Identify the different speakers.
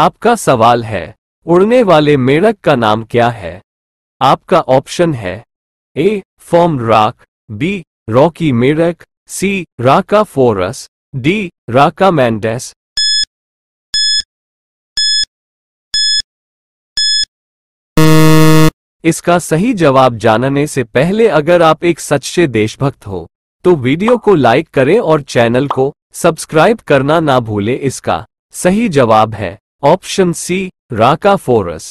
Speaker 1: आपका सवाल है उड़ने वाले मेढक का नाम क्या है आपका ऑप्शन है A form rock B rocky मेढक सी राका फोरस डी राका मैंडेस इसका सही जवाब जानने से पहले अगर आप एक सच्चे देशभक्त हो तो वीडियो को लाइक करें और चैनल को सब्सक्राइब करना ना भूलें इसका सही जवाब है Option C, Raka forest.